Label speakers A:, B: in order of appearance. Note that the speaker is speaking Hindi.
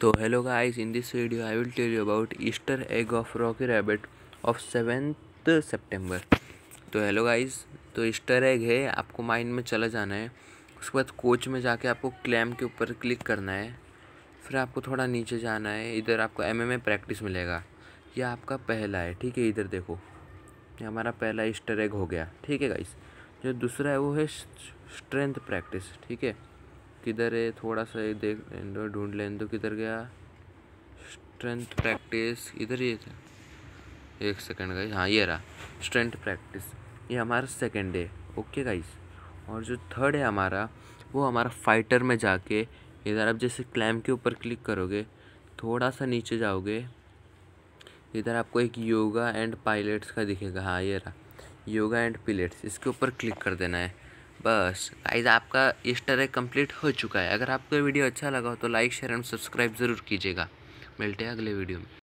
A: तो hello guys in this video I will tell you about Easter egg of Rocky Rabbit of seventh September तो हेलो गाइस तो ईस्टर एग है आपको माइंड में चला जाना है उसके बाद कोच में जाके आपको क्लैम के ऊपर क्लिक करना है फिर आपको थोड़ा नीचे जाना है इधर आपको एम एम प्रैक्टिस मिलेगा ये आपका पहला है ठीक है इधर देखो ये हमारा पहला ईस्टर एग हो गया ठीक है गाइस जो दूसरा है वो है स्ट्रेंथ प्रैक्टिस ठीक है किधर है थोड़ा सा देख ढूंढ लें तो किधर गया स्ट्रेंथ प्रैक्टिस इधर ही था एक सेकंड गाइस हाँ ये रहा स्ट्रेंथ प्रैक्टिस ये हमारा सेकंड है ओके गाइस और जो थर्ड है हमारा वो हमारा फाइटर में जाके इधर आप जैसे क्लैम के ऊपर क्लिक करोगे थोड़ा सा नीचे जाओगे इधर आपको एक योगा एंड पायलट्स का दिखेगा हाँ ये रहा योगा एंड पिलेट्स इसके ऊपर क्लिक कर देना है बस गाइज आपका ईस्टर एग कम्प्लीट हो चुका है अगर आपको वीडियो अच्छा लगा हो तो लाइक शेयर एंड सब्सक्राइब ज़रूर कीजिएगा मिलते हैं अगले वीडियो में